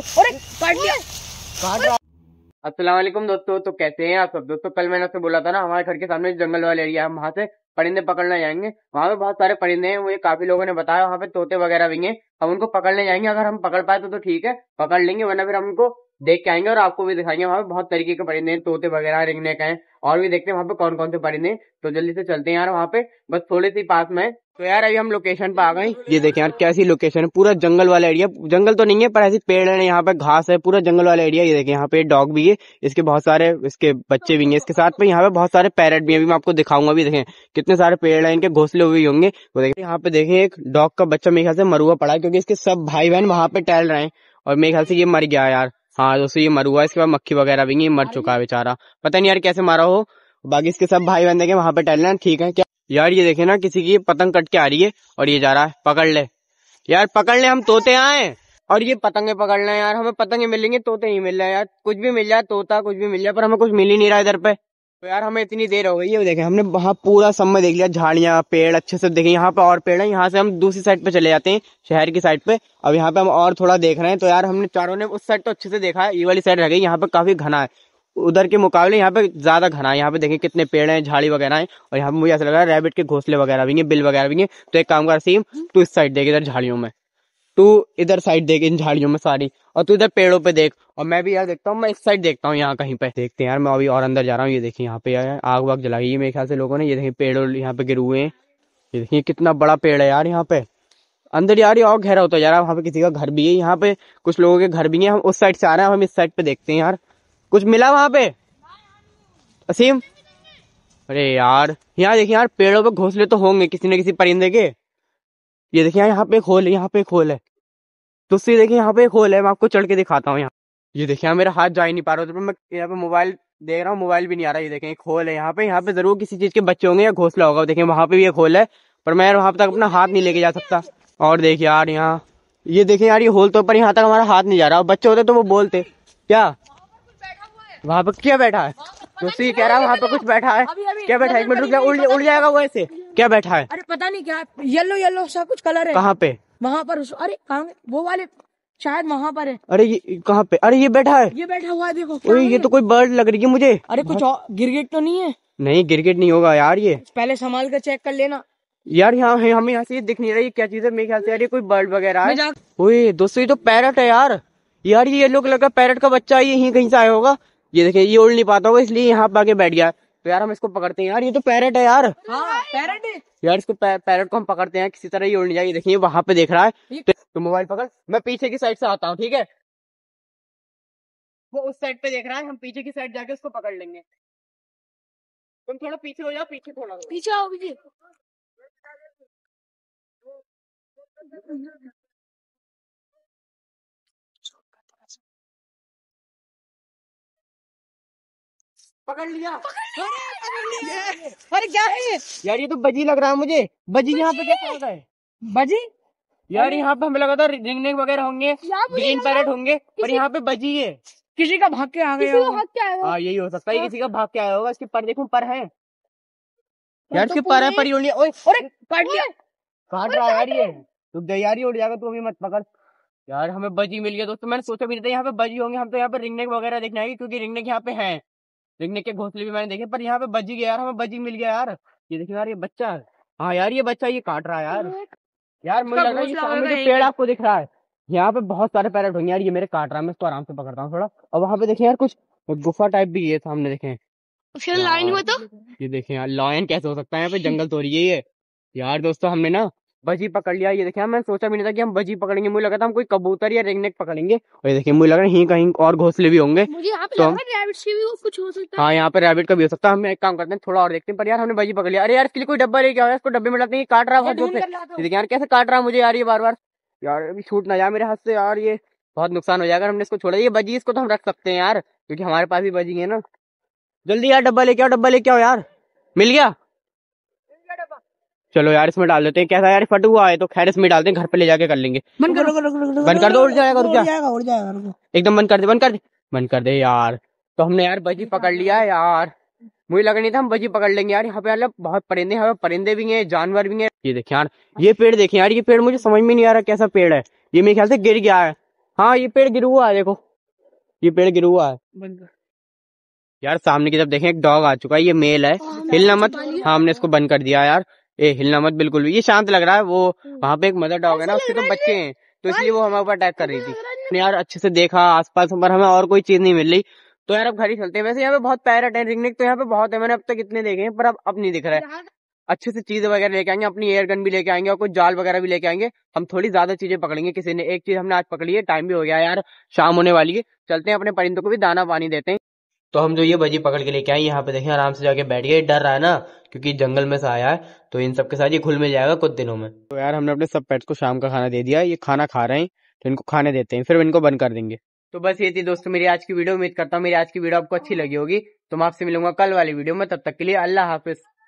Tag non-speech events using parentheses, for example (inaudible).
अरे असलम दोस्तों तो कैसे हैं आप सब दोस्तों कल मैंने आपसे बोला था ना हमारे घर के सामने जंगल वाले एरिया हम वहाँ से परिंदे पकड़ने जाएंगे वहाँ पे बहुत सारे परिंदे हैं मुझे काफी लोगों ने बताया वहाँ पे तोते वगैरह भी हैं हम उनको पकड़ने जाएंगे अगर हम पकड़ पाए तो तो ठीक है पकड़ लेंगे वरना फिर हम उनको देख के आएंगे और आपको भी दिखाएंगे वहाँ पे बहुत तरीके के परिंदे हैं तोते वगैरह रिंगने का है और भी देखते हैं वहाँ पे कौन कौन से परिंदे तो जल्दी से चलते हैं यार वहाँ पे बस थोड़े से पास में तो यार अभी हम लोकेशन पे आ गए ये देखें यार कैसी लोकेशन है पूरा जंगल वाला एरिया जंगल तो नहीं है पर ऐसे पेड़ है यहाँ पे घास है पूरा जंगल वाला एरिया ये देखें यहाँ पे डॉग भी है इसके बहुत सारे इसके बच्चे भी हैं इसके साथ में यहाँ पे बहुत सारे पैरट भी है अभी मैं आपको दिखाऊंगा भी देखें कितने सारे पेड़ है इनके घोसले हुए होंगे वो देखें यहाँ पे देखे एक डॉग का बच्चा मेरे ख्याल से मरुआ पड़ा है क्योंकि इसके सब भाई बहन वहाँ पे टहल रहे हैं और मेरे ख्याल से ये मर गया यार हाँ दोस्तों ये मरुआ इसके बाद मक्खी वगैरह भी ये मर चुका है बेचारा पता नहीं यार कैसे मारा हो बाकी इसके सब भाई बहन देखे वहाँ पे टहल रहे हैं ठीक है क्या यार ये देखे ना किसी की पतंग कट के आ रही है और ये जा रहा है पकड़ ले यार पकड़ ले हम तोते आए और ये पतंगे पकड़ लें यार हमें पतंगे मिलेंगे तोते ही मिल रहे हैं यार कुछ भी मिल जाए तोता कुछ भी मिल जाए पर हमें कुछ मिल ही नहीं रहा इधर पे तो यार हमें इतनी देर हो गई है देखे हमने वहाँ पूरा सब में देख लिया झाड़ियाँ पेड़ अच्छे से देखे यहाँ पे और पेड़ है यहाँ से हम दूसरी साइड पे चले जाते हैं शहर की साइड पे अब यहाँ पे हम और थोड़ा देख रहे हैं तो यार हमने चारों ने उस साइड तो अच्छे से देखा है ये वाली साइड रह गई यहाँ पे काफी घना है उधर के मुकाबले यहाँ पे ज़्यादा घना है यहाँ पे देखें कितने पेड़ हैं झाड़ी वगैरह हैं और यहाँ पे मुझे ऐसा लग रहा है रैबिट के घोसले वगैरह भी हैं बिल वगैरह भी हैं तो एक काम कर सीम हम्म। तू इस साइड देख इधर झाड़ियों में तू इधर साइड देख इन झाड़ियों में सारी और तू इधर पेड़ों पे देख और मैं भी यार देखता हूँ मैं इस साइड देखता हूँ यहाँ कहीं पे देखते हैं यार मैं अभी और अंदर जा रहा हूँ ये देखिए यहाँ पे यार आग वाग जलाई है मेरे ख्याल से लोगों ने ये देखिए पेड़ यहाँ पे गिरे हुए ये देखिए कितना बड़ा पेड़ है यार यहाँ पे अंदर यार ये और गहरा होता है यार वहाँ पे किसी का घर भी है यहाँ पे कुछ लोगों के घर भी हैं हम उस साइड से आ रहे हैं हम इस साइड पे देखते हैं यार कुछ मिला वहां पे असीम अरे यार यहाँ देखिए यार पेड़ों पे घोंसले तो होंगे किसी न किसी परिंदे के ये देखिए यहाँ पे खोल है यहाँ पे खोल है तो उससे देखिए यहाँ पे खोल है मैं आपको चढ़ के दिखाता हूँ यहाँ ये देखिए यहाँ मेरा हाथ जा ही नहीं पा रहा तो मैं यहाँ पे मोबाइल देख रहा हूँ मोबाइल भी नहीं आ रहा ये देखें खोल है यहाँ पे यहाँ पे जरूर किसी चीज के बच्चे होंगे या घोसला होगा देखे वहां पे भी ये खोल है पर मैं वहाँ तक अपना हाथ नहीं लेके जा सकता और देखिए यार यहाँ ये देखें यार ये होल तो पर यहाँ तक हमारा हाथ नहीं जा रहा बच्चे होते तो वो बोलते क्या वहाँ पर क्या बैठा है हाँ, ये कह रहा है वहाँ पे कुछ बैठा है क्या बैठा है एक मिनट रुक जाए उड़ जाएगा वो ऐसे क्या बैठा है अरे पता नहीं क्या येलो येलो सा कुछ कलर है कहाँ पे वहाँ पर अरे कहा वो वाले शायद वहाँ पर है अरे ये कहाँ पे अरे ये बैठा है ये बैठा हुआ है देखो ये तो कोई बर्ड लग रही है मुझे अरे कुछ गिरगिट तो नहीं है नहीं गिरगिट नहीं होगा यार ये पहले संभाल कर चेक कर लेना यार यहाँ हमें यहाँ से दिख नहीं रहा ये क्या चीज है मेरे ख्याल से यार ये कोई बर्ड वगैरह है ओए दोस्तों ये तो पैरट है यार यार ये येलो कलर का पैरट का बच्चा ये यहीं कहीं से आया होगा ये देखिए ये उड़ नहीं पाता होगा इसलिए यहाँ पे आके बैठ गया तो यार हम इसको पकड़ते हैं यार ये तो पैरट है यार हाँ, पैरट है यार इसको पै, पैरट को हम पकड़ते हैं किसी तरह ये उड़ जाए देखिए वहां पे देख रहा है तो मोबाइल तो पकड़ मैं पीछे की साइड से आता हूँ ठीक है वो उस साइड पे देख रहा है हम पीछे की साइड जाके उसको पकड़ लेंगे तुम थोड़ा पीछे हो जाओ पीछे थोड़ा पीछे आओ पीछे पकड़ लिया हाँ, अरे क्या है यार ये तो बजी लग रहा है मुझे बजी यहाँ पे कैसे होता है बजी यार यहाँ पे हमें लगा था वगैरह होंगे ग्रीन पैरेट होंगे पर यहाँ पे बजी है किसी का भाग के आ गया हाँ यही हो सकता है हाँ। किसी का भाग के आया होगा इसके पर देखो पर है यार तो इसके पर है पर ही ओए अरे काट लिया काट रहा यार ये रुक जा यार ये उड़ जाएगा तू अभी मत पकड़ यार हमें बजी मिल गया दोस्तों मैंने सोचा भी नहीं था यहाँ पे बजी होंगे हम तो यहाँ पे रिंगनेक वगैरह देखने आएंगे क्योंकि रिंगनेक यहाँ पे है देखने के घोसले भी मैंने देखे पर यहाँ पे बजी गया यार हमें बजी मिल गया यार ये देखिए यार ये बच्चा हाँ यार ये बच्चा ये काट रहा है यार यार मुझे लग रहा है पेड़ आपको दिख रहा है यहाँ पे बहुत सारे पैरट होंगे यार ये मेरे काट रहा है मैं इसको आराम से पकड़ता हूँ थोड़ा और वहाँ पे देखे यार कुछ गुफा टाइप भी है सामने देखे लाइन हुआ तो ये देखे यार लॉयन कैसे हो सकता है यहाँ पे (laughs) जंगल तोड़िए ये यार दोस्तों हमने ना बजी पकड़ लिया ये देखिए मैंने सोचा भी नहीं था कि हम बजी पकड़ेंगे मुझे लगा था हम कोई कबूतर या रेगनेक पकड़ेंगे और ये देखिए मुझे लग रहा है ही कहीं और घोसले भी होंगे तो हम... रैबिट से भी कुछ हो सकता हाँ यहाँ पे रैबिट का भी हो सकता है हम एक काम करते हैं थोड़ा और देखते हैं पर यार हमने बजी पकड़ लिया अरे यार इसके लिए कोई डब्बा लेके आया इसको डब्बे में डालते काट रहा है देखिए यार कैसे काट रहा मुझे यार ये बार बार यार अभी छूट ना जाए मेरे हाथ से यार ये बहुत नुकसान हो जाएगा हमने इसको छोड़ा ये बजी इसको तो हम रख सकते हैं यार क्योंकि हमारे पास भी बजी है ना जल्दी यार डब्बा लेके आओ डब्बा लेके आओ यार मिल गया चलो यार इसमें डाल देते हैं कैसा यार फट हुआ है तो खैर इसमें डालते हैं घर पे ले जाके कर लेंगे बंद कर दो कर उड़ जाएगा उड़ जाएगा एकदम बंद कर दे बंद कर दे बंद कर दे यार तो हमने यार बजी पकड़ लिया है यार मुझे लग नहीं था हम बजी पकड़ लेंगे यार यहाँ पे यार बहुत परिंदे हैं परिंदे भी हैं जानवर भी हैं ये देखे यार ये पेड़ देखे यार ये पेड़ मुझे समझ में नहीं आ रहा कैसा पेड़ है ये मेरे ख्याल से गिर गया है हाँ ये पेड़ गिर हुआ है देखो ये पेड़ गिर हुआ है यार सामने की तरफ देखें एक डॉग आ चुका है ये मेल है हाँ, हिलना मत हाँ हमने इसको बंद कर दिया यार ए हिलना मत बिल्कुल भी ये शांत लग रहा है वो हम्म। वहाँ पे एक मदर डॉग है ना उसके तो बच्चे हैं तो इसलिए वो हमारे ऊपर अटैक कर रही थी यार अच्छे से देखा आसपास पर हमें और कोई चीज नहीं मिल रही तो यार अब घर ही चलते हैं वैसे यहाँ पे बहुत पैर अटैक रिंगनिक तो यहाँ पे बहुत है मैंने अब तक इतने देखे हैं पर अब अब नहीं दिख रहा है अच्छे से चीज वगैरह लेके आएंगे अपनी एयर गन भी लेके आएंगे और कुछ जाल वगैरह भी लेके आएंगे हम थोड़ी ज्यादा चीजें पकड़ेंगे किसी ने एक चीज हमने आज पकड़ी है टाइम भी हो गया यार शाम होने वाली है चलते हैं अपने परिंदों को भी दाना पानी देते हैं तो हम जो ये बजी पकड़ के लेके आए यहाँ पे देखें आराम से जाके बैठ गए डर रहा है ना क्योंकि जंगल में से आया है तो इन सबके साथ ये घुल मिल जाएगा कुछ दिनों में तो यार हमने अपने सब पेट्स को शाम का खाना दे दिया ये खाना खा रहे हैं तो इनको खाने देते हैं फिर इनको बंद कर देंगे तो बस ये थी दोस्तों मेरी आज की वीडियो उम्मीद करता हूँ मेरी आज की वीडियो आपको अच्छी लगी होगी तो मैं आपसे मिलूंगा कल वाली वीडियो में तब तक के लिए अल्लाह हाफिज